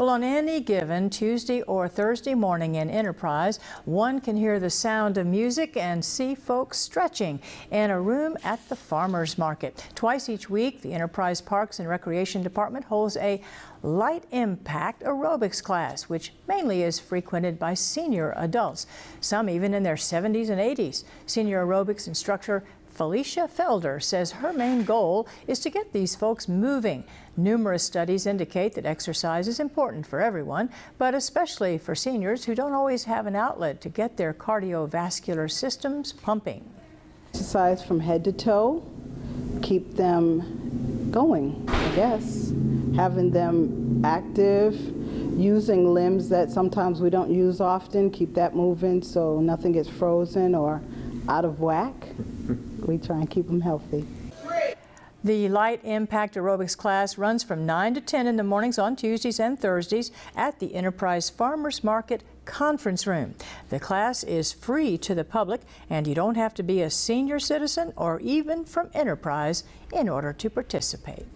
Well, on any given Tuesday or Thursday morning in Enterprise, one can hear the sound of music and see folks stretching in a room at the farmer's market. Twice each week, the Enterprise Parks and Recreation Department holds a light impact aerobics class, which mainly is frequented by senior adults, some even in their 70s and 80s. Senior aerobics instructor Felicia Felder says her main goal is to get these folks moving. Numerous studies indicate that exercise is important for everyone, but especially for seniors who don't always have an outlet to get their cardiovascular systems pumping. Exercise from head to toe, keep them going, I guess. Having them active, using limbs that sometimes we don't use often, keep that moving so nothing gets frozen or out of whack. We try and keep them healthy. The Light Impact Aerobics class runs from 9 to 10 in the mornings on Tuesdays and Thursdays at the Enterprise Farmers Market Conference Room. The class is free to the public and you don't have to be a senior citizen or even from Enterprise in order to participate.